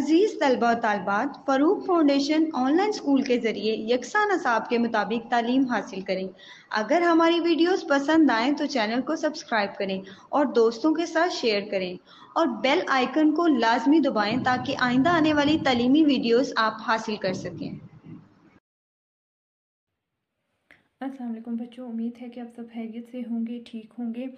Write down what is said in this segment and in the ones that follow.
अजीज़ तलबा तलबात Farooq foundation online school के ज़रिए यकसा नसाब के मुताबिक तालीम हासिल करें अगर हमारी वीडियोस पसंद आएँ तो चैनल को सब्सक्राइब करें और दोस्तों के साथ शेयर करें और बेल आइकन को लाजमी दबाएं ताकि आइंदा आने वाली तलीमी वीडियोस आप हासिल कर सकें असलम बच्चों उम्मीद है कि आप सब हैरियत से होंगे ठीक होंगे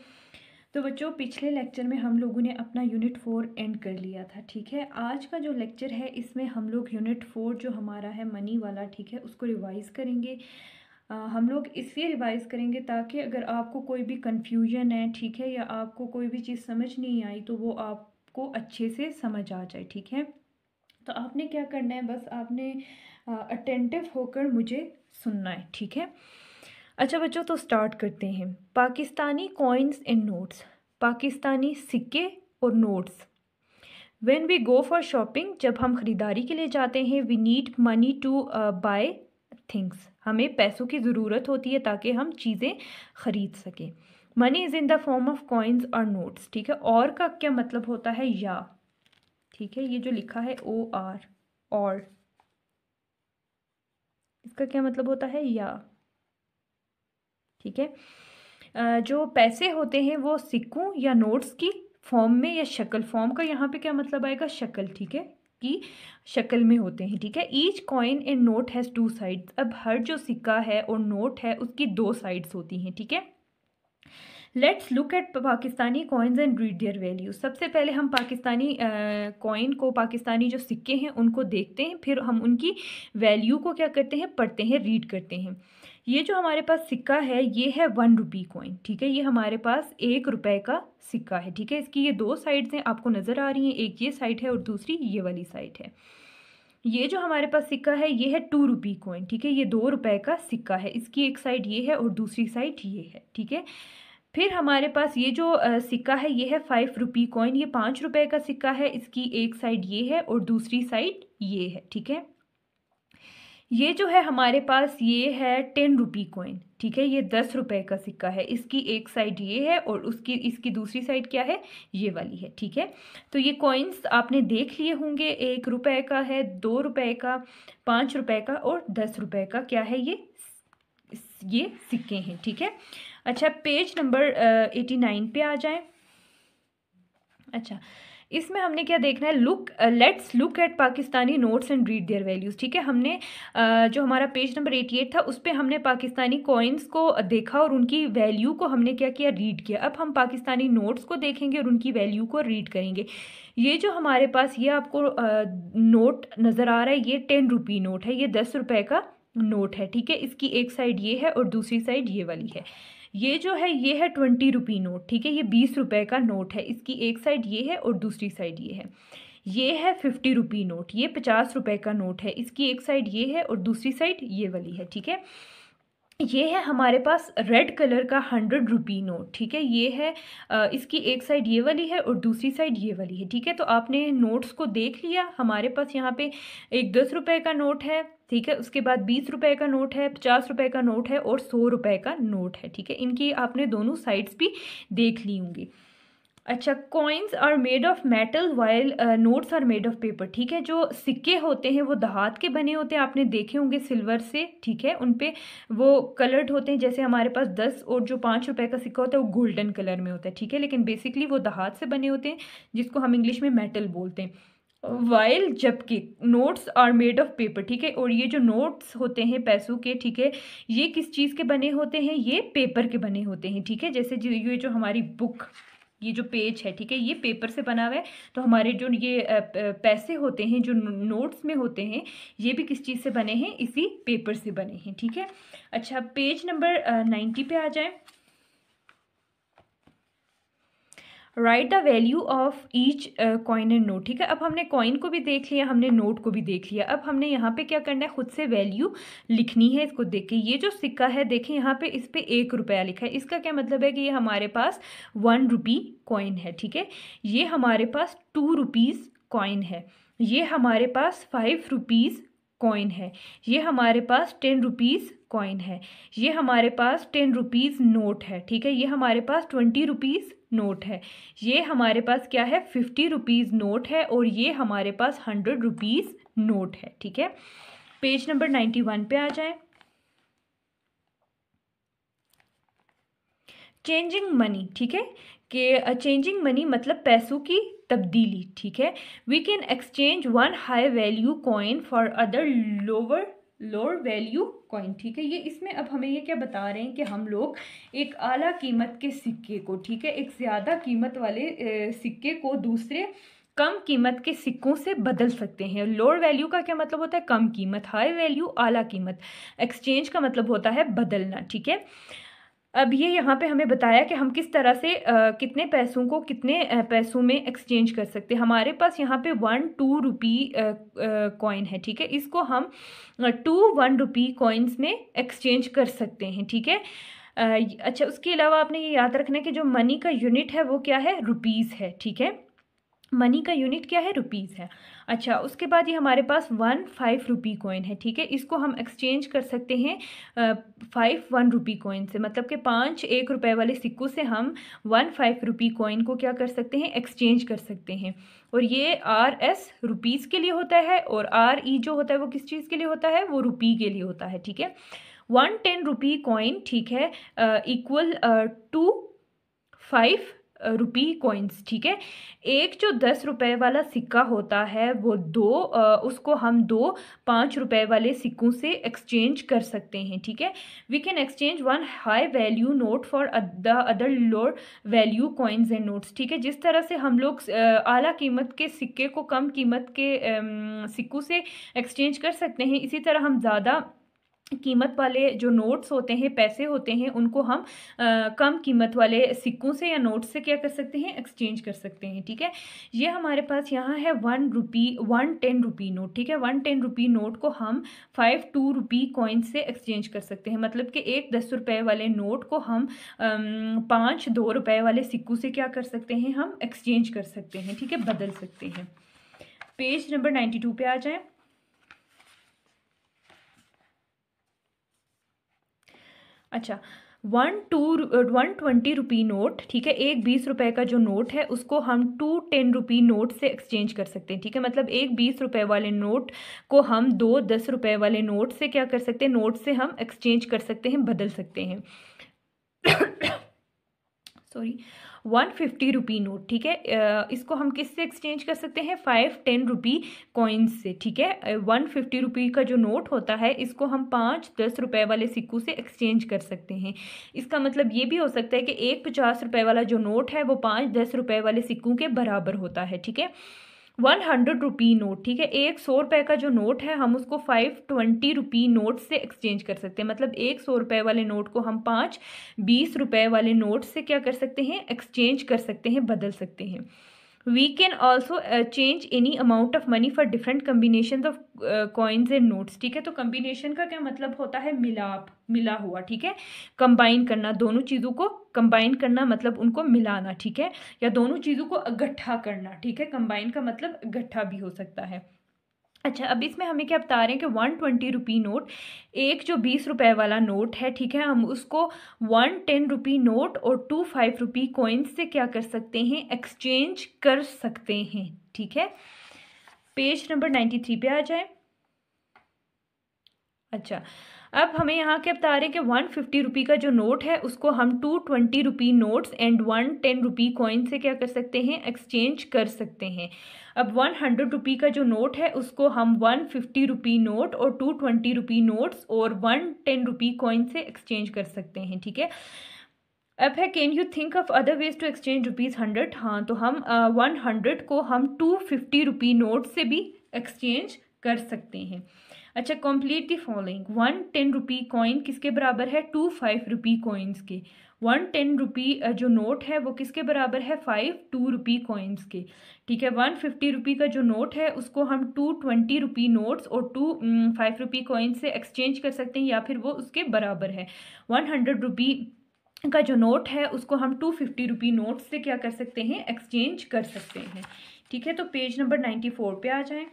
तो बच्चों पिछले लेक्चर में हम लोगों ने अपना यूनिट फोर एंड कर लिया था ठीक है आज का जो लेक्चर है इसमें हम लोग यूनिट फोर जो हमारा है मनी वाला ठीक है उसको रिवाइज़ करेंगे आ, हम लोग इसलिए रिवाइज़ करेंगे ताकि अगर आपको कोई भी कन्फ्यूजन है ठीक है या आपको कोई भी चीज़ समझ नहीं आई तो वो आपको अच्छे से समझ आ जाए ठीक है तो आपने क्या करना है बस आपने अटेंटिव होकर मुझे सुनना है ठीक है अच्छा बच्चों तो स्टार्ट करते हैं Pakistani coins and notes Pakistani सिक्के और notes when we go for shopping जब हम ख़रीदारी के लिए जाते हैं we need money to buy things हमें पैसों की ज़रूरत होती है ताकि हम चीज़ें खरीद सकें money is in the form of coins और नोट्स ठीक है और का क्या मतलब होता है या ठीक है ये जो लिखा है ओ आर और इसका क्या मतलब होता है या ठीक है जो पैसे होते हैं वो सिक्कों या नोट्स की फॉर्म में या शक्ल फॉर्म का यहाँ पे क्या मतलब आएगा शक्ल ठीक है की शक्ल में होते हैं ठीक है each coin and note has two sides अब हर जो सिक्का है और नोट है उसकी दो साइड्स होती हैं ठीक है let's look at Pakistani coins and read their value सबसे पहले हम पाकिस्तानी कॉइन को पाकिस्तानी जो सिक्के हैं उनको देखते हैं फिर हम उनकी वैल्यू को क्या करते हैं पढ़ते हैं रीड करते हैं ये जो हमारे पास सिक्का है ये है वन रुपी कॉइन ठीक है ये हमारे पास एक रुपए का सिक्का है ठीक है इसकी ये दो साइड्स हैं आपको नज़र आ रही हैं एक ये साइड है और दूसरी ये वाली साइड है ये जो हमारे पास सिक्का है ये है टू रुपी कॉइन ठीक है ये दो रुपए का सिक्का है इसकी एक साइड ये है और दूसरी साइड ये है ठीक है फिर हमारे पास ये जो सिक्का है ये है फाइव रुपी कॉइन ये पाँच रुपए का सिक्का है इसकी एक साइड ये है और दूसरी साइड ये है ठीक है ये जो है हमारे पास ये है टेन रुपी कोइन ठीक है ये दस रुपए का सिक्का है इसकी एक साइड ये है और उसकी इसकी दूसरी साइड क्या है ये वाली है ठीक है तो ये कॉइन्स आपने देख लिए होंगे एक रुपए का है दो रुपए का पाँच रुपए का और दस रुपए का क्या है ये ये सिक्के हैं ठीक है अच्छा पेज नंबर एटी नाइन पे आ जाए अच्छा इसमें हमने क्या देखना है look let's look at Pakistani notes and read their values ठीक है हमने uh, जो हमारा पेज नंबर एटी एट था उस पर हमने पाकिस्तानी कॉइन्स को uh, देखा और उनकी वैल्यू को हमने क्या किया रीड किया अब हम पाकिस्तानी नोट्स को देखेंगे और उनकी वैल्यू को रीड करेंगे ये जो हमारे पास ये आपको नोट uh, नज़र आ रहा है ये टेन रुपी नोट है ये दस रुपये का नोट है ठीक है इसकी एक साइड ये है और दूसरी साइड ये वाली है ये जो है ये है ट्वेंटी रुपी नोट ठीक है ये बीस रुपये का नोट है इसकी एक साइड ये है और दूसरी साइड ये है ये है फिफ्टी रुपी नोट ये पचास रुपये का नोट है इसकी एक साइड ये है और दूसरी साइड ये वाली है ठीक है ये है हमारे पास रेड कलर का हंड्रेड रुपी नोट ठीक है ये है इसकी एक साइड ये वाली है और दूसरी साइड ये वाली है ठीक है तो आपने नोट्स को देख लिया हमारे पास यहाँ पे एक दस रुपए का नोट है ठीक है उसके बाद बीस रुपए का नोट है पचास रुपए का नोट है और सौ रुपए का नोट है ठीक है इनकी आपने दोनों साइड्स भी देख ली होंगी अच्छा coins are made of metal while notes are made of paper ठीक है जो सिक्के होते हैं वो दहात के बने होते हैं आपने देखे होंगे सिल्वर से ठीक है उन पर वो कलर्ड होते हैं जैसे हमारे पास दस और जो पाँच रुपए का सिक्का होता है वो गोल्डन कलर में होता है ठीक है लेकिन बेसिकली वो दहात से बने होते हैं जिसको हम इंग्लिश में मेटल बोलते हैं वाइल जबकि notes are made of paper ठीक है और ये जो नोट्स होते हैं पैसों के ठीक है ये किस चीज़ के बने होते हैं ये पेपर के बने होते हैं ठीक है जैसे ये जो हमारी बुक ये जो पेज है ठीक है ये पेपर से बना हुआ है तो हमारे जो ये पैसे होते हैं जो नोट्स में होते हैं ये भी किस चीज़ से बने हैं इसी पेपर से बने हैं ठीक है अच्छा पेज नंबर नाइन्टी पे आ जाए right the value of each coin and note ठीक है अब हमने कॉइन को भी देख लिया हमने नोट को भी देख लिया अब हमने यहाँ पे क्या करना है खुद से वैल्यू लिखनी है इसको देख के ये जो सिक्का है देखें यहाँ पे इस पर एक रुपया लिखा है इसका क्या मतलब है कि ये हमारे पास वन रुपी कॉइन है ठीक है ये हमारे पास टू रुपीज़ कॉइन है ये हमारे पास फाइव रुपीज़ कॉइन है ये हमारे पास टेन रुपीज़ कॉइन है ये हमारे पास टेन रुपीज़ नोट है ठीक है ये हमारे पास ट्वेंटी रुपीज़ नोट है ये हमारे पास क्या है फिफ्टी रुपीज़ नोट है और ये हमारे पास हंड्रेड रुपीज़ नोट है ठीक है पेज नंबर नाइन्टी वन पे आ जाए चेंजिंग मनी ठीक है कि चेंजिंग मनी मतलब पैसों की तब्दीली ठीक है we can exchange one high value coin for other lower lower value coin ठीक है ये इसमें अब हमें ये क्या बता रहे हैं कि हम लोग एक आला कीमत के सिक्के को ठीक है एक ज़्यादा कीमत वाले सिक्के को दूसरे कम कीमत के सिक्कों से बदल सकते हैं लोअर वैल्यू का क्या मतलब होता है कम कीमत हाई वैल्यू आला कीमत एक्सचेंज का मतलब होता है बदलना ठीक है अब ये यहाँ पे हमें बताया कि हम किस तरह से आ, कितने पैसों को कितने पैसों में एक्सचेंज कर सकते हैं हमारे पास यहाँ पे वन टू रुपी कॉइन है ठीक है इसको हम टू वन रुपी कॉइन्स में एक्सचेंज कर सकते हैं ठीक है अच्छा उसके अलावा आपने ये याद रखना है कि जो मनी का यूनिट है वो क्या है रुपीज़ है ठीक है मनी का यूनिट क्या है रुपीज़ है अच्छा उसके बाद ये हमारे पास वन फाइव रुपी कोइन है ठीक है इसको हम एक्सचेंज कर सकते हैं फाइव वन रुपी कोइन से मतलब कि पाँच एक रुपए वाले सिक्कों से हम वन फाइव रुपी कोइन को क्या कर सकते हैं एक्सचेंज कर सकते हैं और ये आर एस रुपीज़ के लिए होता है और आर ई जो होता है वो किस चीज़ के लिए होता है वो रुपी के लिए होता है ठीक है वन टेन रुपी कोइन ठीक है equal to five rupee coins ठीक है एक जो दस रुपए वाला सिक्का होता है वो दो उसको हम दो पाँच रुपए वाले सिक्कों से एक्सचेंज कर सकते हैं ठीक है we can exchange one high value note for the other lower value coins and notes ठीक है जिस तरह से हम लोग आला कीमत के सिक्के को कम कीमत के सिक्कों से एक्सचेंज कर सकते हैं इसी तरह हम ज़्यादा कीमत वाले जो नोट्स होते हैं पैसे होते हैं उनको हम आ, कम कीमत वाले सिक्कों से या नोट्स से क्या कर सकते हैं एक्सचेंज कर सकते हैं ठीक है ये हमारे पास यहाँ है one rupee one ten rupee note ठीक है वन टेन रुपी नोट को हम फाइव टू रुपी कॉइन से एक्सचेंज कर सकते हैं मतलब कि एक दस रुपये वाले नोट को हम पाँच दो रुपये वाले सिक्कों से क्या कर सकते हैं हम एक्सचेंज कर सकते हैं ठीक है बदल सकते हैं पेज नंबर नाइन्टी टू पे आ जाएँ अच्छा one two one twenty rupee note ठीक है एक बीस रुपए का जो नोट है उसको हम टू टेन रुपी नोट से एक्सचेंज कर सकते हैं ठीक है मतलब एक बीस रुपए वाले नोट को हम दो दस रुपए वाले नोट से क्या कर सकते हैं नोट से हम एक्सचेंज कर सकते हैं बदल सकते हैं sorry one fifty rupee note ठीक है इसको हम किस से एक्सचेंज कर सकते हैं फाइव टेन रुपी कॉइन्स से ठीक है वन फिफ्टी रुपी का जो नोट होता है इसको हम पाँच दस रुपए वाले सिक्कों से एक्सचेंज कर सकते हैं इसका मतलब ये भी हो सकता है कि एक पचास रुपए वाला जो नोट है वो पाँच दस रुपए वाले सिक्कों के बराबर होता है ठीक है वन हंड्रेड रुपी नोट ठीक है एक सौ रुपये का जो नोट है हम उसको फाइव ट्वेंटी रुपी नोट से एक्सचेंज कर सकते हैं मतलब एक सौ रुपये वाले नोट को हम पाँच बीस रुपये वाले नोट से क्या कर सकते हैं एक्सचेंज कर सकते हैं बदल सकते हैं we can also change any amount of money for different combination of coins and notes ठीक है तो कम्बिनेशन का क्या मतलब होता है मिलाप मिला हुआ ठीक है कंबाइन करना दोनों चीज़ों को कंबाइन करना मतलब उनको मिलाना ठीक है या दोनों चीज़ों को इकट्ठा करना ठीक है कंबाइन का मतलब इकट्ठा भी हो सकता है अच्छा अब इसमें हमें क्या बता रहे हैं कि वन ट्वेंटी रुपी नोट एक जो बीस रुपए वाला नोट है ठीक है हम उसको वन टेन रुपी नोट और टू फाइव रुपी कॉइन्स से क्या कर सकते हैं एक्सचेंज कर सकते हैं ठीक है पेज नंबर नाइन्टी थ्री पे आ जाए अच्छा अब हमें यहाँ क्या बता रहे हैं कि वन फिफ्टी रुपी का जो नोट है उसको हम two twenty rupee notes and one ten rupee coin से क्या कर सकते हैं एक्सचेंज कर सकते हैं अब वन हंड्रेड रुपी का जो नोट है उसको हम वन फिफ्टी रुपी नोट और टू ट्वेंटी रुपी नोट्स और वन टेन रुपी कॉइन से एक्सचेंज कर सकते हैं ठीक है अब है can you think of other ways to exchange rupees hundred हाँ तो हम वन uh, हंड्रेड को हम टू फिफ्टी रुपी नोट से भी एक्सचेंज कर सकते हैं अच्छा complete the following one ten rupee coin किसके बराबर है टू फाइव रुपी कॉइन्स के वन टेन रुपी जो नोट है वो किसके बराबर है फाइव टू रुपी कॉइन्स के ठीक है वन फिफ्टी रुपी का जो नोट है उसको हम टू ट्वेंटी रुपी नोट्स और टू फाइव रुपी कॉइन्स से एक्सचेंज कर सकते हैं या फिर वो उसके बराबर है वन हंड्रेड रुपी का जो नोट है उसको हम टू फिफ्टी रुपी नोट से क्या कर सकते हैं एक्सचेंज कर सकते हैं ठीक है तो पेज नंबर नाइन्टी फोर पे आ जाएं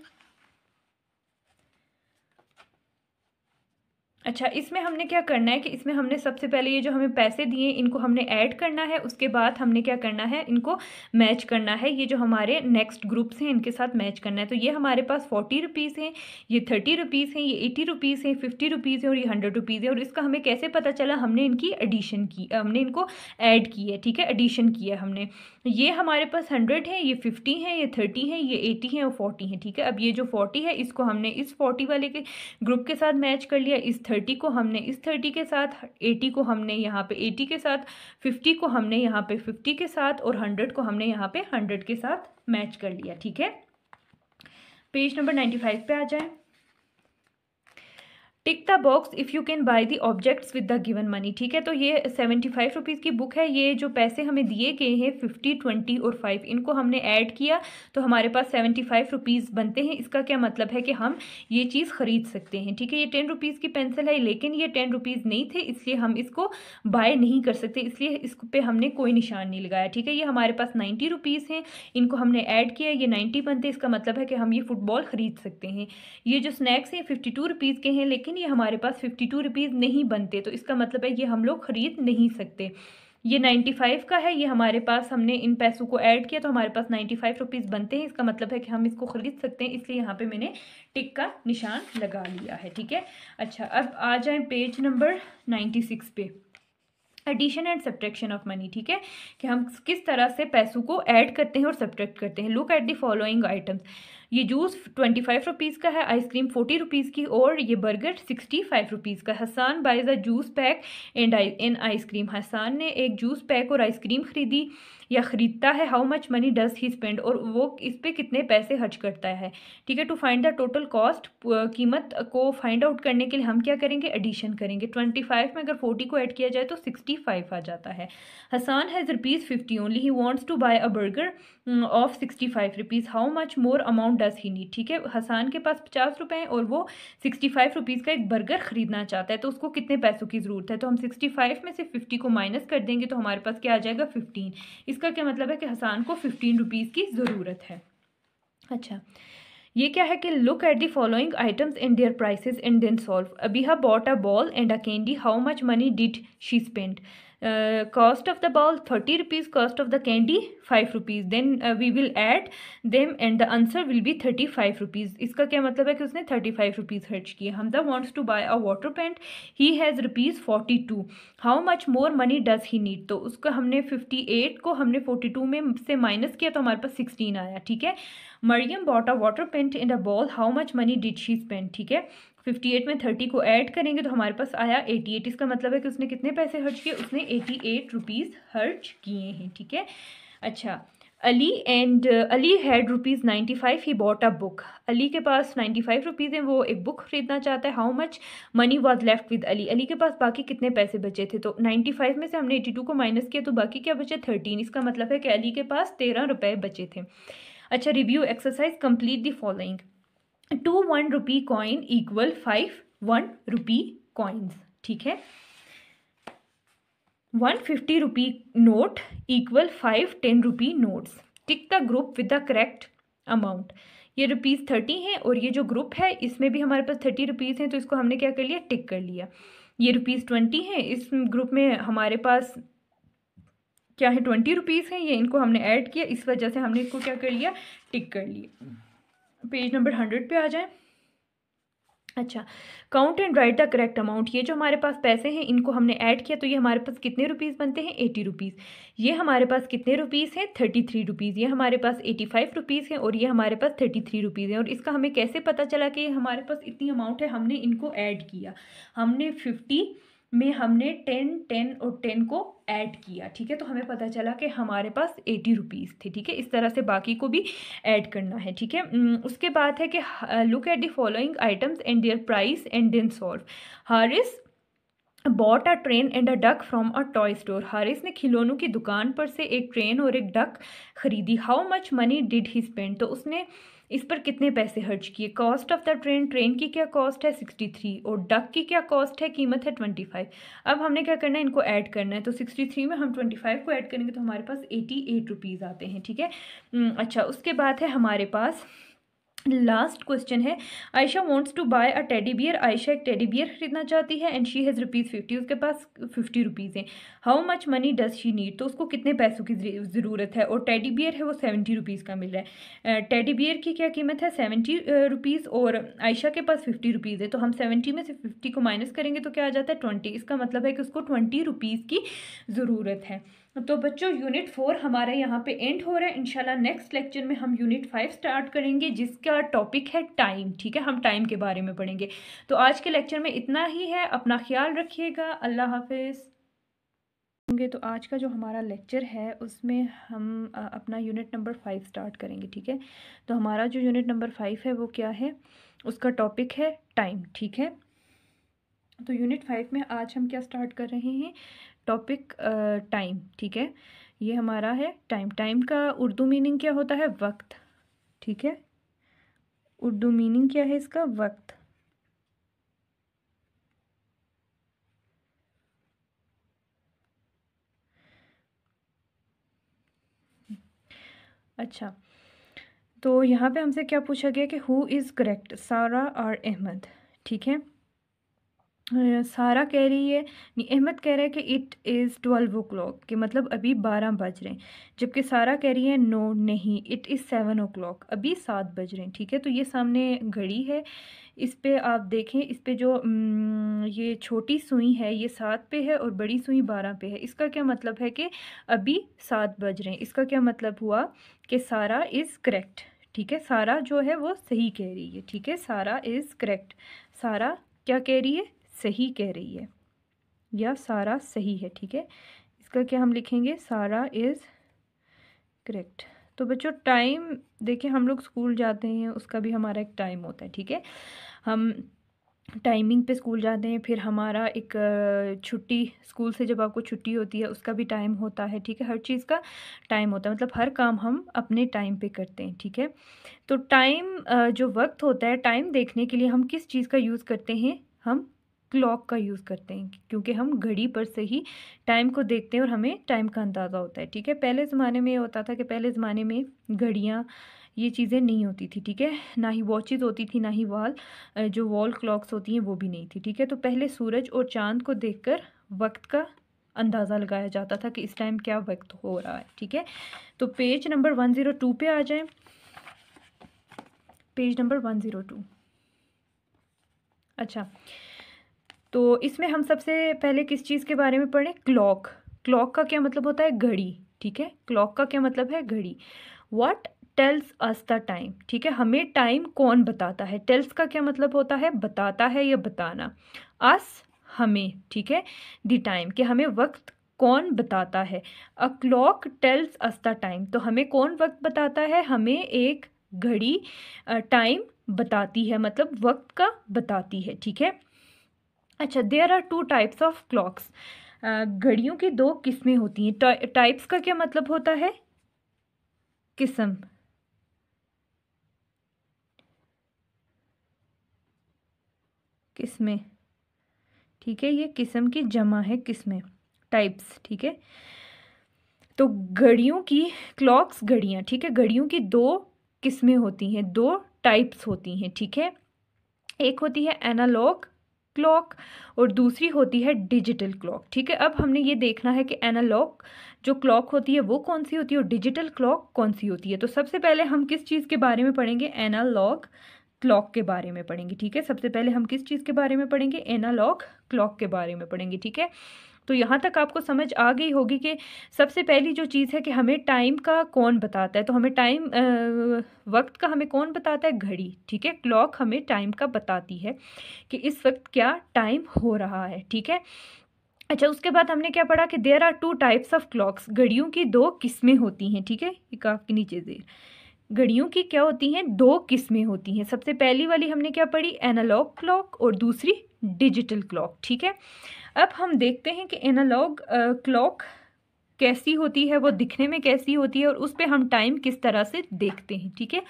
अच्छा इसमें हमने क्या करना है कि इसमें हमने सबसे पहले ये जो हमें पैसे दिए इनको हमने ऐड करना है उसके बाद हमने क्या करना है इनको मैच करना है ये जो हमारे नेक्स्ट ग्रुप्स हैं इनके साथ मैच करना है तो ये हमारे पास फोर्टी रुपीज़ हैं ये थर्टी रुपीज़ हैं ये एटी रुपीज़ हैं फिफ्टी रुपीज़ हैं और ये हंड्रेड रुपीज़ हैं और इसका हमें कैसे पता चला हमने इनकी एडिशन की हमने इनको ऐड की है ठीक है एडिशन किया हमने ये हमारे पास हंड्रेड है ये फिफ्टी हैं ये थर्टी हैं ये एटी हैं और फोर्टी हैं ठीक है अब ये जो फोर्टी है इसको हमने इस फोर्टी वाले के ग्रुप के साथ मैच कर लिया इस थर्टी 30 को हमने इस थर्टी के साथ एटी को हमने यहाँ पे एटी के साथ फिफ्टी को हमने यहाँ पे फिफ्टी के साथ और हंड्रेड को हमने यहाँ पे हंड्रेड के साथ मैच कर लिया ठीक है पेज नंबर 95 फाइव पे आ जाए tick the box if you can buy the objects with the given money ठीक है तो ये सेवेंटी फाइव रुपीज़ की बुक है ये जो पैसे हमें दिए गए हैं फिफ्टी ट्वेंटी और फाइव इनको हमने ऐड किया तो हमारे पास सेवेंटी फाइव रुपीज़ बनते हैं इसका क्या मतलब है कि हम ये चीज़ ख़रीद सकते हैं ठीक है ये टेन रुपीज़ की पेंसिल है लेकिन ये टेन रुपीज़ नहीं थे इसलिए हम इसको बाय नहीं कर सकते इसलिए इस पर हमने कोई निशान नहीं लगाया ठीक है ये हमारे पास नाइन्टी रुपीज़ हैं इनको हमने ऐड किया ये नाइन्टी बनते इसका मतलब है कि हम ये फुटबॉल ख़रीद सकते हैं ये जो स्नैक्स हैं फिफ्टी टू रुपीज़ के हैं लेकिन ये हमारे पास फिफ्टी टू रुपीज़ नहीं बनते तो इसका मतलब है ये हम लोग ख़रीद नहीं सकते ये नाइन्टी फाइव का है ये हमारे पास हमने इन पैसों को ऐड किया तो हमारे पास नाइन्टी फाइव रुपीज़ बनते हैं इसका मतलब है कि हम इसको ख़रीद सकते हैं इसलिए यहाँ पे मैंने टिक का निशान लगा लिया है ठीक है अच्छा अब आ जाए पेज नंबर नाइन्टी सिक्स पे addition and subtraction of money ठीक है कि हम किस तरह से पैसों को ऐड करते हैं और सब्ट्रैक्ट करते हैं look at the following items ये जूस ट्वेंटी फाइव रुपीज़ का है आइसक्रीम फोर्टी रुपीज़ की और ये बर्गर सिक्सटी फाइव रुपीज़ का Hasan buy the juice pack and in ice cream Hasan ने एक जूस पैक और आइसक्रीम खरीदी या ख़रीदता है how much money does he spend और वो इस पर कितने पैसे खर्च करता है ठीक है to find the total cost कीमत को फाइंड आउट करने के लिए हम क्या करेंगे एडिशन करेंगे ट्वेंटी फाइव में अगर फोर्टी को ऐड किया जाए तो सिक्सटी फाइव आ जाता है Hasan has rupees fifty only he wants to buy a burger of sixty five rupees how much more amount does he need ठीक है हसान के पास पचास रुपए हैं और वो सिक्सटी फाइव रुपीज़ का एक बर्गर ख़रीदना चाहता है तो उसको कितने पैसों की ज़रूरत है तो हम सिक्सटी फाइव में से फिफ्टी को माइनस कर देंगे तो हमारे पास क्या आ जाएगा फिफ्टीन इसका क्या मतलब है कि हसान को फिफ्टीन रुपीज़ की ज़रूरत है अच्छा ये क्या है कि look at the following items in their prices in then solve Abiha bought a ball and a candy how much money did she spend cost of the ball 30 rupees cost of the candy 5 rupees then uh, we will add them and the answer will be 35 rupees इसका क्या मतलब है कि उसने 35 rupees खर्च किए हमदा wants to buy a water pant he has rupees 42 how much more money does he need तो उसका हमने 58 को हमने 42 में से माइनस किया तो हमारे पास 16 आया ठीक है Maryam bought a water paint in a ball how much money did she spend ठीक है फिफ्टी एट में थर्टी को ऐड करेंगे तो हमारे पास आया एटी एट इसका मतलब है कि उसने कितने पैसे खर्च किए उसने एटी एट रुपीज़ खर्च किए हैं ठीक है अच्छा Ali and uh, Ali had rupees ninety five he bought a book Ali के पास नाइन्टी फाइव रुपीज़ हैं वो एक बुक खरीदना चाहता है how much money was left with Ali Ali के पास बाकी कितने पैसे बचे थे तो नाइन्टी फाइव में से हमने एटी टू को माइनस किया तो बाकी क्या बचे थर्टीन इसका मतलब है कि अली के पास तेरह रुपये बचे थे अच्छा review exercise complete the following two one rupee coin equal five one rupee coins ठीक है one fifty rupee note equal five ten rupee notes tick the group with the correct amount ये रुपीज़ थर्टी हैं और ये जो group है इसमें भी हमारे पास थर्टी रुपीज़ हैं तो इसको हमने क्या कर लिया टिक कर लिया ये रुपीज़ ट्वेंटी हैं इस ग्रुप में हमारे पास क्या है ट्वेंटी रुपीज़ हैं ये इनको हमने ऐड किया इस वजह से हमने इसको क्या कर लिया टिक कर लिया पेज नंबर हंड्रेड पे आ जाए अच्छा count and write the correct amount ये जो हमारे पास पैसे हैं इनको हमने ऐड किया तो ये हमारे पास कितने रुपीस बनते हैं एटी रुपीज़ ये हमारे पास कितने रुपीस हैं थर्टी थ्री रुपीज़ ये हमारे पास एटी फाइव रुपीज़ हैं और ये हमारे पास थर्टी थ्री रुपीज़ हैं और इसका हमें कैसे पता चला कि ये हमारे पास इतनी अमाउंट है हमने इनको ऐड किया हमने फिफ्टी में हमने टेन टेन और टेन को ऐड किया ठीक है तो हमें पता चला कि हमारे पास एटी रुपीज़ थे ठीक है इस तरह से बाकी को भी ऐड करना है ठीक है उसके बाद है कि look at the following items and their price and then solve Haris bought a train and a duck from a toy store Haris ने खिलौनों की दुकान पर से एक ट्रेन और एक डक खरीदी how much money did he spend तो उसने इस पर कितने पैसे खर्च किए cost of the train train की क्या कॉस्ट है सिक्सटी थ्री और डक की क्या कॉस्ट है कीमत है ट्वेंटी फाइव अब हमने क्या करना है इनको ऐड करना है तो सिक्सटी थ्री में हम ट्वेंटी फाइव को ऐड करेंगे तो हमारे पास एटी एट रुपीज़ आते हैं ठीक है हम्म, अच्छा उसके बाद है हमारे पास लास्ट क्वेश्चन है Ayesha wants to buy a teddy bear Ayesha एक टेडी बियर खरीदना चाहती है and she has rupees fifty उसके पास फिफ्टी रुपीज़ हैं how much money does she need तो उसको कितने पैसों की ज़रूरत है और टेडी बियर है वो सेवेंटी रुपीज़ का मिल रहा है टेडी बियर की क्या कीमत है सेवेंटी रुपीज़ और आयशा के पास फिफ्टी रुपीज़ है तो हम सेवेंटी में से फिफ्टी को माइनस करेंगे तो क्या आ जाता है ट्वेंटी इसका मतलब है कि उसको ट्वेंटी रुपीज़ की ज़रूरत है तो बच्चों यूनिट फोर हमारे यहाँ पे एंड हो रहा है इनशाला नेक्स्ट लेक्चर में हम यूनिट फाइव स्टार्ट करेंगे जिसका टॉपिक है टाइम ठीक है हम टाइम के बारे में पढ़ेंगे तो आज के लेक्चर में इतना ही है अपना ख्याल रखिएगा अल्लाह हाफिज़ होंगे तो आज का जो हमारा लेक्चर है उसमें हम अपना यूनिट नंबर फाइव स्टार्ट करेंगे ठीक है तो हमारा जो यूनिट नंबर फाइव है वो क्या है उसका टॉपिक है टाइम ठीक है तो यूनिट फाइव में आज हम क्या स्टार्ट कर रहे हैं टॉपिक टाइम ठीक है ये हमारा है टाइम टाइम का उर्दू मीनिंग क्या होता है वक्त ठीक है उर्दू मीनिंग क्या है इसका वक्त अच्छा तो यहाँ पे हमसे क्या पूछा गया कि हु इज़ करेक्ट सारा और अहमद ठीक है सारा कह रही है अहमद कह रहा है कि it is twelve o'clock कि मतलब अभी बारह बज रहे हैं जबकि सारा कह रही है नो नहीं it is seven o'clock अभी सात बज रहे हैं ठीक है तो ये सामने घड़ी है इस पर आप देखें इस पर जो ये छोटी सुई है ये सात पे है और बड़ी सुई बारह पे है इसका क्या मतलब है कि अभी सात बज रहे हैं इसका क्या मतलब हुआ कि सारा इज़ करेक्ट ठीक है सारा जो है वो सही कह रही है ठीक है सारा इज़ करेक्ट सारा क्या कह रही है सही कह रही है या सारा सही है ठीक है इसका क्या हम लिखेंगे सारा इज़ करेक्ट तो बच्चों टाइम देखिए हम लोग स्कूल जाते हैं उसका भी हमारा एक टाइम होता है ठीक है हम टाइमिंग पे स्कूल जाते हैं फिर हमारा एक छुट्टी स्कूल से जब आपको छुट्टी होती है उसका भी टाइम होता है ठीक है हर चीज़ का टाइम होता है मतलब हर काम हम अपने टाइम पे करते हैं ठीक है तो टाइम जो वक्त होता है टाइम देखने के लिए हम किस चीज़ का यूज़ करते हैं हम क्लॉक का यूज़ करते हैं क्योंकि हम घड़ी पर से ही टाइम को देखते हैं और हमें टाइम का अंदाज़ा होता है ठीक है पहले ज़माने में ये होता था कि पहले ज़माने में घड़ियाँ ये चीज़ें नहीं होती थी ठीक है ना ही वॉचेस होती थी ना ही वॉल जो वॉल क्लॉक्स होती हैं वो भी नहीं थी ठीक है तो पहले सूरज और चांद को कर वक्त का अंदाज़ा लगाया जाता था कि इस टाइम क्या वक्त हो रहा है ठीक है तो page number one zero two पर आ जाए page number one zero two अच्छा तो इसमें हम सबसे पहले किस चीज़ के बारे में पढ़ें क्लॉक क्लॉक का क्या मतलब होता है घड़ी ठीक है क्लॉक का क्या मतलब है घड़ी what tells us the time ठीक है हमें टाइम कौन बताता है टेल्स का क्या मतलब होता है बताता है या बताना अस हमें ठीक है द टाइम कि हमें वक्त कौन बताता है a clock tells us the time तो हमें कौन वक्त बताता है हमें एक घड़ी टाइम बताती है मतलब वक्त का बताती है ठीक है अच्छा there are two types of clocks घड़ियों की दो किस्में होती हैं टाइप्स का क्या मतलब होता है किस्म किस्में ठीक है ये किस्म की जमा है किस्में टाइप्स ठीक है तो घड़ियों की क्लॉक्स घड़ियाँ ठीक है घड़ियों की दो किस्में होती हैं दो टाइप्स होती हैं ठीक है एक होती है एनालॉग क्लॉक और दूसरी होती है डिजिटल क्लॉक ठीक है अब हमने ये देखना है कि एनालॉग जो क्लॉक होती है वो कौन सी होती है और डिजिटल क्लॉक कौन सी होती है तो सबसे पहले हम किस चीज़ के बारे में पढ़ेंगे एनालॉग क्लॉक के बारे में पढ़ेंगे ठीक है सबसे पहले हम किस चीज़ के बारे में पढ़ेंगे एनालॉग क्लॉक के बारे में पढ़ेंगे ठीक है तो यहाँ तक आपको समझ आ गई होगी कि सबसे पहली जो चीज़ है कि हमें टाइम का कौन बताता है तो हमें टाइम वक्त का हमें कौन बताता है घड़ी ठीक है क्लॉक हमें टाइम का बताती है कि इस वक्त क्या टाइम हो रहा है ठीक है अच्छा उसके बाद हमने क्या पढ़ा कि there are two types of clocks घड़ियों की दो किस्में होती हैं ठीक है एक आपके नीचे देर घड़ियों की क्या होती हैं दो किस्में होती हैं सबसे पहली वाली हमने क्या पढ़ी एनालॉग क्लॉक और दूसरी डिजिटल क्लॉक ठीक है अब हम देखते हैं कि एनालॉग क्लॉक कैसी होती है वो दिखने में कैसी होती है और उस पर हम टाइम किस तरह से देखते हैं ठीक है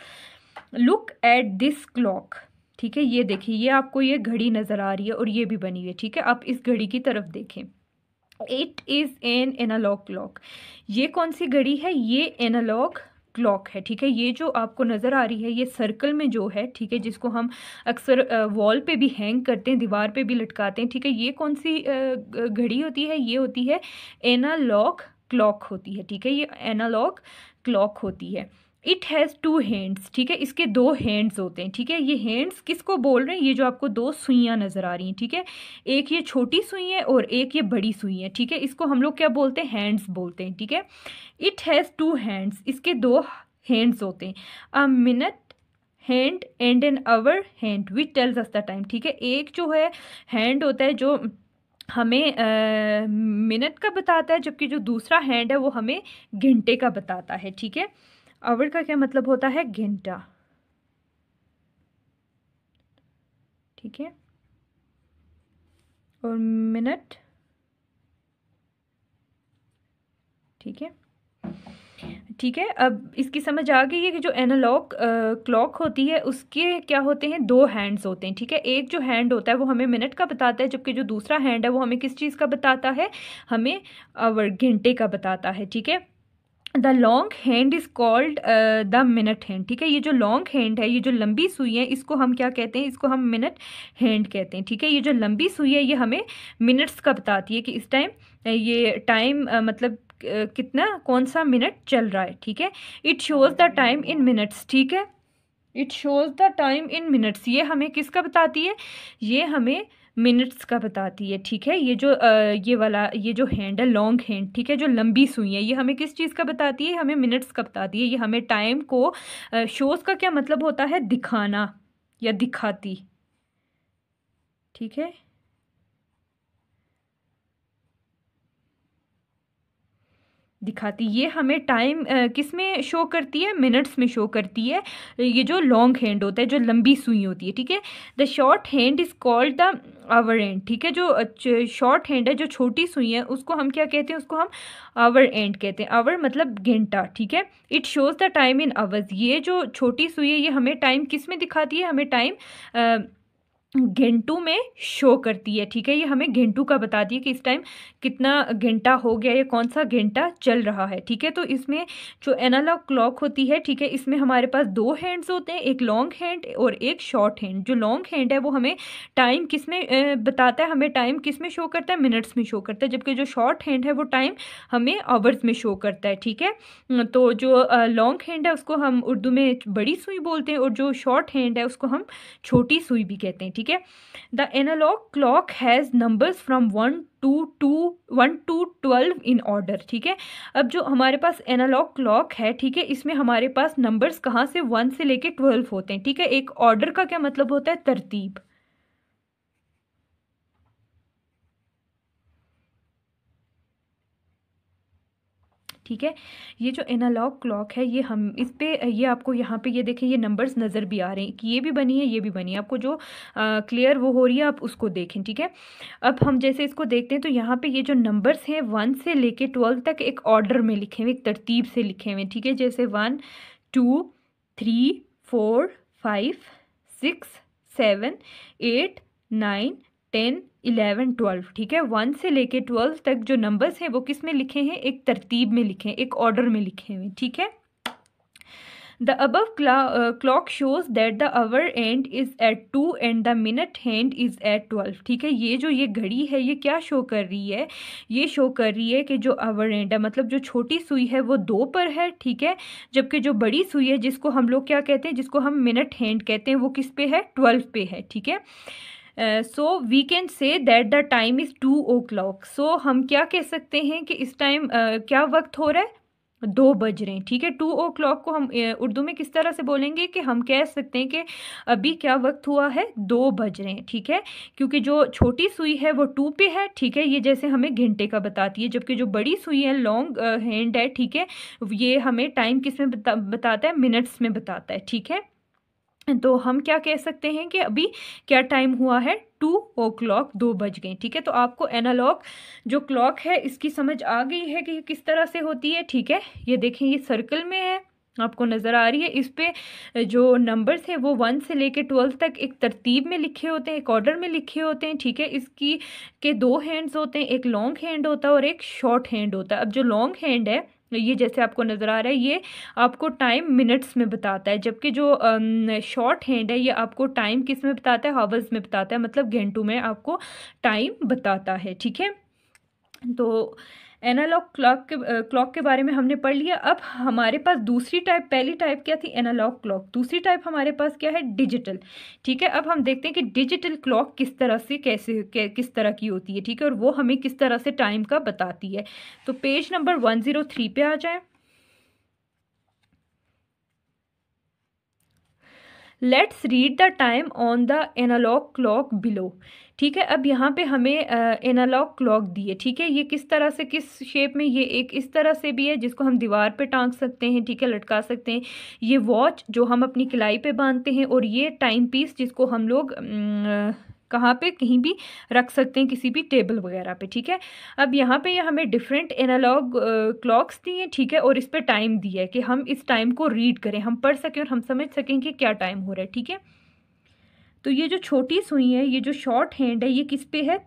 लुक एट दिस क्लॉक ठीक है ये देखिए ये आपको ये घड़ी नज़र आ रही है और ये भी बनी हुई है ठीक है आप इस घड़ी की तरफ देखें it is an analogue clock ये कौन सी घड़ी है ये एनालॉग क्लॉक है ठीक है ये जो आपको नज़र आ रही है ये सर्कल में जो है ठीक है जिसको हम अक्सर वॉल पे भी हैंग करते हैं दीवार पे भी लटकाते हैं ठीक है ये कौन सी घड़ी होती है ये होती है एनालॉग क्लॉक होती है ठीक है ये एनालॉग क्लॉक होती है इट हैज़ टू हैंड्स ठीक है इसके दो हैंड्स होते हैं ठीक है ये हैंड्स किसको बोल रहे हैं ये जो आपको दो सुइयाँ नज़र आ रही हैं ठीक है थीके? एक ये छोटी सुई है और एक ये बड़ी सुई है ठीक है इसको हम लोग क्या बोलते हैं हैंड्स बोलते हैं ठीक है इट हैज़ टू हैंड्स इसके दो हैंड्स होते हैं a minute hand and an hour hand which tells us the time ठीक है एक जो है हैंड होता है जो हमें मिनट का बताता है जबकि जो दूसरा हैंड है वो हमें घंटे का बताता है ठीक है अवर का क्या मतलब होता है घंटा ठीक है और मिनट ठीक है ठीक है अब इसकी समझ आ गई है कि जो एनालॉग क्लॉक होती है उसके क्या होते हैं दो हैंड्स होते हैं ठीक है एक जो हैंड होता है वो हमें मिनट का बताता है जबकि जो दूसरा हैंड है वो हमें किस चीज़ का बताता है हमें आवर घंटे का बताता है ठीक है the long hand is called the minute hand ठीक है ये जो लॉन्ग हैंड है ये जो लंबी सुई है इसको हम क्या कहते हैं इसको हम मिनट हैंड कहते हैं ठीक है ये जो लंबी सुई है ये हमें मिनट्स का बताती है कि इस टाइम ये टाइम मतलब कितना कौन सा मिनट चल रहा है ठीक है it shows the time in minutes ठीक है it shows the time in minutes ये हमें किसका बताती है ये हमें मिनट्स का बताती है ठीक है ये जो आ, ये वाला ये जो हैंड है लॉन्ग हैंड ठीक है जो लंबी सुई है ये हमें किस चीज़ का बताती है हमें मिनट्स का बताती है ये हमें टाइम को शोज़ का क्या मतलब होता है दिखाना या दिखाती ठीक है दिखाती ये हमें टाइम किस में शो करती है मिनट्स में शो करती है ये जो लॉन्ग हैंड होता है जो लंबी सुई होती है ठीक है the short hand is called the hour hand ठीक है जो शॉर्ट हैंड है जो छोटी सुई है उसको हम क्या कहते हैं उसको हम आवर एंड कहते हैं आवर मतलब घंटा ठीक है it shows the time in hours ये जो छोटी सुई है ये हमें टाइम किस में दिखाती है हमें टाइम घंटू में शो करती है ठीक है ये हमें घंटू का बताती है कि इस टाइम कितना घंटा हो गया या कौन सा घंटा चल रहा है ठीक है तो इसमें जो एनालॉग क्लॉक होती है ठीक है इसमें हमारे पास दो हैंड्स होते हैं एक लॉन्ग हैंड और एक शॉर्ट हैंड जो लॉन्ग हैंड है वो हमें टाइम किस में बताता है हमें टाइम किस में शो करता है मिनट्स में शो करता है जबकि जो शॉर्ट हैंड है वो टाइम हमें आवर्स में शो करता है ठीक है हम्म, तो जो लॉन्ग हैंड है उसको हम उर्दू में बड़ी सुई बोलते हैं और जो शॉर्ट हैंड है उसको हम छोटी सुई भी कहते हैं ठीक है the analogue clock has numbers from one to to one to twelve in order ठीक है अब जो हमारे पास एनालॉग क्लॉक है ठीक है इसमें हमारे पास नंबर्स कहाँ से वन से लेके ट्वेल्व होते हैं ठीक है एक ऑर्डर का क्या मतलब होता है तरतीब ठीक है ये जो एनालॉग क्लॉक है ये हम इस पर ये आपको यहाँ पे ये देखें ये नंबर्स नज़र भी आ रहे हैं कि ये भी बनी है ये भी बनी है आपको जो क्लियर वो हो रही है आप उसको देखें ठीक है अब हम जैसे इसको देखते हैं तो यहाँ पे ये जो नंबर्स हैं वन से लेके ट्वेल्व तक एक ऑर्डर में लिखे हुए एक तरतीब से लिखे हुए ठीक है जैसे one two three four five six seven eight nine ten eleven twelve ठीक है वन से लेके ट्वेल्व तक जो नंबर्स हैं वो किस में लिखे हैं एक तरतीब में लिखे हैं एक ऑर्डर में लिखे हुए ठीक है the above clock shows that the hour hand is at two and the minute hand is at twelve ठीक है ये जो ये घड़ी है ये क्या शो कर रही है ये शो कर रही है कि जो आवर एंड है मतलब जो छोटी सुई है वो दो पर है ठीक है जबकि जो बड़ी सुई है जिसको हम लोग क्या कहते हैं जिसको हम मिनट हैंड कहते हैं वो किस पे है ट्वेल्व पे है ठीक है so we can say that the time is two o'clock so हम क्या कह सकते हैं कि इस टाइम uh, क्या वक्त हो रहा है दो बज रहे हैं ठीक है टू ओ क्लॉक को हम uh, उर्दू में किस तरह से बोलेंगे कि हम कह सकते हैं कि अभी क्या वक्त हुआ है दो बज रहे हैं ठीक है क्योंकि जो छोटी सुई है वो टू पे है ठीक है ये जैसे हमें घंटे का बताती है जबकि जो बड़ी सुई है लॉन्ग हैंड uh, है ठीक है ये हमें टाइम किस में बता, बताता है मिनट्स में बताता है ठीक है तो हम क्या कह सकते हैं कि अभी क्या टाइम हुआ है टू ओ क्लॉक दो बज गए ठीक है तो आपको एनालॉग जो क्लॉक है इसकी समझ आ गई है कि किस तरह से होती है ठीक है ये देखें ये सर्कल में है आपको नज़र आ रही है इस पे जो नंबर्स हैं वो वन से लेके ट्वेल्थ तक एक तरतीब में लिखे होते हैं एक ऑर्डर में लिखे होते हैं ठीक है इसकी के दो हैंड्स होते हैं एक लॉन्ग हैंड होता है और एक शॉर्ट हैंड होता है अब जो लॉन्ग हैंड है ये जैसे आपको नज़र आ रहा है ये आपको टाइम मिनट्स में बताता है जबकि जो शॉर्ट हैंड है ये आपको टाइम किस में बताता है हावर्स में बताता है मतलब घंटों में आपको टाइम बताता है ठीक है तो एनालॉग क्लॉक के क्लॉक के बारे में हमने पढ़ लिया अब हमारे पास दूसरी टाइप पहली टाइप क्या थी एनालॉग क्लॉक दूसरी टाइप हमारे पास क्या है डिजिटल ठीक है अब हम देखते हैं कि डिजिटल क्लॉक किस तरह से कैसे कै, किस तरह की होती है ठीक है और वो हमें किस तरह से टाइम का बताती है तो page number one zero three पे आ जाएँ let's read the time on the analogue clock below ठीक है अब यहाँ पे हमें एनालॉग क्लॉक दी है ठीक है ये किस तरह से किस शेप में ये एक इस तरह से भी है जिसको हम दीवार पे टांग सकते हैं ठीक है लटका सकते हैं ये वॉच जो हम अपनी किलाई पे बांधते हैं और ये टाइम पीस जिसको हम लोग न, कहाँ पे कहीं भी रख सकते हैं किसी भी टेबल वगैरह पे ठीक है अब यहाँ पे हमें डिफरेंट एनालॉग क्लॉक्स दिए ठीक है और इस पर टाइम दिया है कि हम इस टाइम को रीड करें हम पढ़ सकें और हम समझ सकें कि क्या टाइम हो रहा है ठीक है तो ये जो छोटी सुई है ये जो शॉर्ट हैंड है ये किस पे है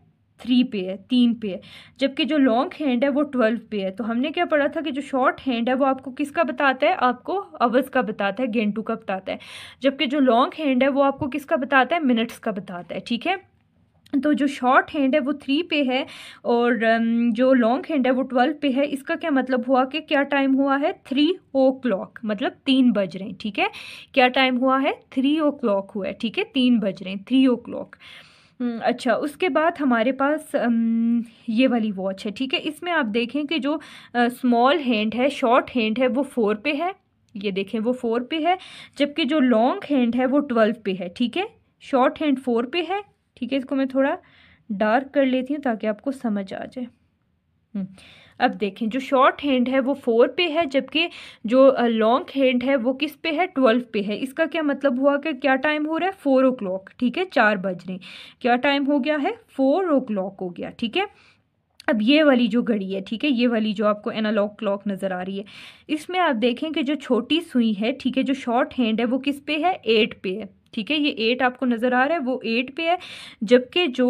थ्री पे है तीन पे है जबकि जो लॉन्ग हैंड है वो ट्वेल्व पे है तो हमने क्या पढ़ा था कि जो शॉर्ट हैंड है वो आपको किसका बताता है आपको आवर्स का बताता है गेंटू का बताता है जबकि जो लॉन्ग हैंड है वो आपको किसका बताता है मिनट्स का बताता है ठीक है तो जो शॉर्ट हैंड है वो थ्री पे है और जो लॉन्ग हैंड है वो ट्वेल्व पे है इसका क्या मतलब हुआ कि क्या टाइम हुआ है थ्री ओ क्लॉक मतलब तीन बज रहे हैं ठीक है क्या टाइम हुआ है थ्री ओ क्लॉक हुआ है ठीक है तीन बज रहे हैं थ्री ओ क्लॉक हम्म, अच्छा उसके बाद हमारे पास ये वाली वॉच है ठीक है इसमें आप देखें कि जो स्मॉल हैंड है शॉर्ट हैंड है वो फोर पे है ये देखें वो फोर पे है जबकि जो लॉन्ग हैंड है वो ट्वेल्व पे है ठीक है शॉर्ट हैंड फोर पे है ठीक है इसको मैं थोड़ा डार्क कर लेती हूँ ताकि आपको समझ आ जाए हम्म, अब देखें जो शॉर्ट हैंड है वो फोर पे है जबकि जो लॉन्ग हैंड है वो किस पे है ट्वेल्व पे है इसका क्या मतलब हुआ कि क्या टाइम हो रहा है फोर ओ ठीक है चार बज रहे क्या टाइम हो गया है फोर ओ हो गया ठीक है अब ये वाली जो घड़ी है ठीक है ये वाली जो आपको एनालॉग क्लॉक नज़र आ रही है इसमें आप देखें कि जो छोटी सुई है ठीक है जो शॉर्ट हैंड है वो किस पे है एट पे है ठीक है ये एट आपको नज़र आ रहा है वो एट पे है जबकि जो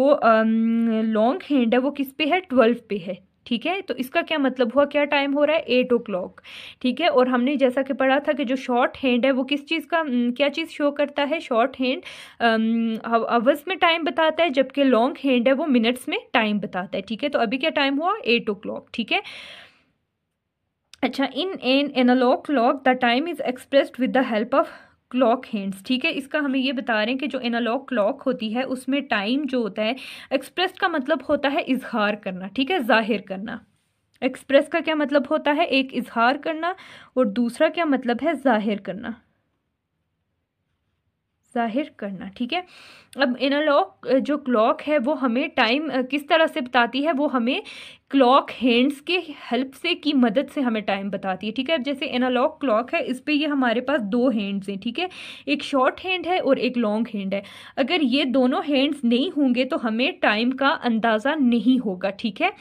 लॉन्ग हैंड है वो किस पे है ट्वेल्व पे है ठीक है तो इसका क्या मतलब हुआ क्या टाइम हो रहा है एट ओ क्लॉक ठीक है और हमने जैसा कि पढ़ा था कि जो शॉर्ट हैंड है वो किस चीज़ का क्या चीज़ शो करता है शॉर्ट हैंड आवर्स में टाइम बताता है जबकि लॉन्ग हैंड है वो मिनट्स में टाइम बताता है ठीक है तो अभी क्या टाइम हुआ एट ओ क्लॉक ठीक है अच्छा in an analogue clock the time is expressed with the help of clock hands ठीक है इसका हमें ये बता रहे हैं कि जो एनालॉग क्लॉक होती है उसमें टाइम जो होता है एक्सप्रेस का मतलब होता है इजहार करना ठीक है जाहिर करना एक्सप्रेस का क्या मतलब होता है एक इजहार करना और दूसरा क्या मतलब है जाहिर करना जाहिर करना ठीक है अब एनालॉग जो क्लॉक है वो हमें टाइम किस तरह से बताती है वो हमें क्लॉक हैंड्स के हेल्प से की मदद से हमें टाइम बताती है ठीक है अब जैसे एनालॉग क्लॉक है इस पर ये हमारे पास दो हैंड्स हैं ठीक है एक शॉर्ट हैंड है और एक लॉन्ग हैंड है अगर ये दोनों हैंड्स नहीं होंगे तो हमें टाइम का अंदाज़ा नहीं होगा ठीक है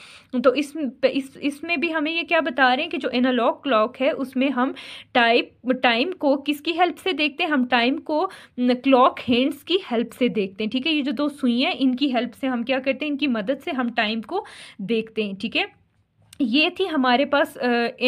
तो इस इस इसमें भी हमें ये क्या बता रहे हैं कि जो एनालॉग क्लॉक है उसमें हम टाइप टाइम को किसकी हेल्प से देखते हैं हम टाइम को क्लॉक हैंड्स की हेल्प से देखते हैं ठीक है ये जो दो सुइयाँ इनकी हेल्प से हम क्या करते हैं इनकी मदद से हम टाइम को देखते हैं ठीक है ये थी हमारे पास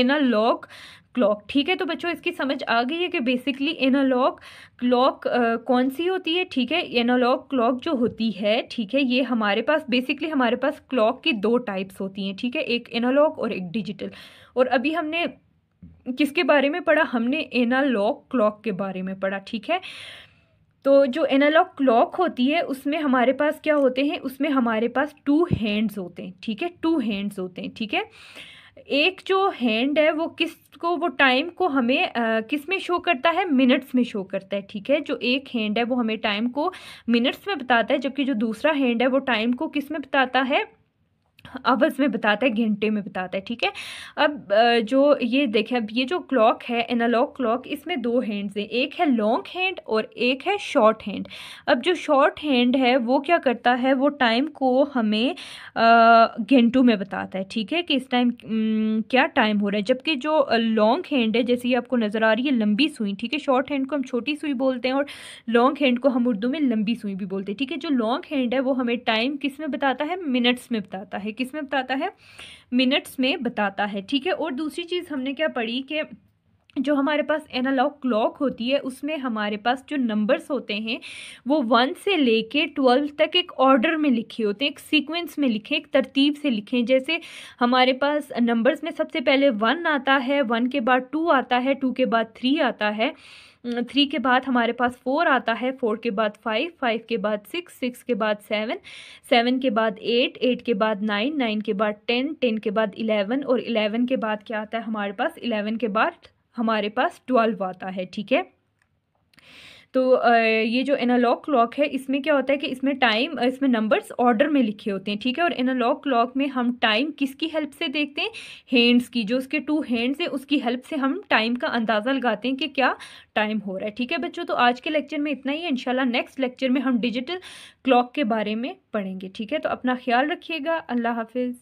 एनालॉग क्लॉक ठीक है तो बच्चों इसकी समझ आ गई है कि बेसिकली एनालॉग क्लॉक कौन सी होती है ठीक है एनालॉग क्लॉक जो होती है ठीक है ये हमारे पास बेसिकली हमारे पास क्लॉक की दो टाइप्स होती हैं ठीक है एक एनालॉग और एक डिजिटल और अभी हमने किसके बारे में पढ़ा हमने एनालॉग क्लॉक के बारे में पढ़ा ठीक है तो जो एनालॉग क्लॉक होती है उसमें हमारे पास क्या होते हैं उसमें हमारे पास टू हैंड्स होते हैं ठीक है टू हैंड्स होते हैं ठीक है एक जो हैंड है वो किस को वो टाइम को हमें आ, किस में शो करता है मिनट्स में शो करता है ठीक है जो एक हैंड है वो हमें टाइम को मिनट्स में बताता है जबकि जो दूसरा हैंड है वो टाइम को किस में बताता है आवर्स में बताता है घंटे में बताता है ठीक है अब जो ये देखें अब ये जो क्लॉक है एनालॉग क्लॉक इसमें दो हैंड्स हैं एक है लॉन्ग हैंड और एक है शॉर्ट हैंड अब जो शॉर्ट हैंड है वो क्या करता है वो टाइम को हमें घंटों में बताता है ठीक है कि इस टाइम क्या टाइम हो रहा है जबकि जो लॉन्ग हैंड है जैसे ये आपको नज़र आ रही है लंबी सुई ठीक है शॉर्ट हैंड को हम छोटी सुई बोलते हैं और लॉन्ग हैंड को हम उर्दू में लंबी सुई भी बोलते हैं ठीक है जो लॉन्ग हैंड है वो हमें टाइम किस में बताता है मिनट्स में बताता है किस में बताता है मिनट्स में बताता है ठीक है और दूसरी चीज़ हमने क्या पढ़ी कि जो हमारे पास एनालॉग क्लॉक होती है उसमें हमारे पास जो नंबर्स होते हैं वो वन से लेके ट्वेल्व तक एक ऑर्डर में लिखे होते हैं एक सीक्वेंस में लिखे एक तरतीब से लिखें जैसे हमारे पास नंबर्स में सबसे पहले वन आता है वन के बाद टू आता है टू के बाद थ्री आता है थ्री के बाद हमारे पास फोर आता है फोर के बाद फाइव फाइव के बाद सिक्स सिक्स के बाद सेवन सेवन के बाद एट एट के बाद नाइन नाइन के बाद टेन टेन के बाद इलेवन और इलेवन के बाद क्या आता है हमारे पास इलेवन के बाद हमारे पास ट्वेल्व आता है ठीक है तो ये जो एनालॉग क्लॉक है इसमें क्या होता है कि इसमें टाइम इसमें नंबर्स ऑर्डर में लिखे होते हैं ठीक है और एनालॉग क्लॉक में हम टाइम किसकी हेल्प से देखते हैं हैंड्स की जो उसके टू हैंड्स हैं उसकी हेल्प से हम टाइम का अंदाज़ा लगाते हैं कि क्या टाइम हो रहा है ठीक है बच्चों तो आज के लेक्चर में इतना ही है इंशाल्लाह नेक्स्ट लेक्चर में हम डिजिटल क्लॉक के बारे में पढ़ेंगे ठीक है तो अपना ख्याल रखिएगा अल्लाह हाफिज़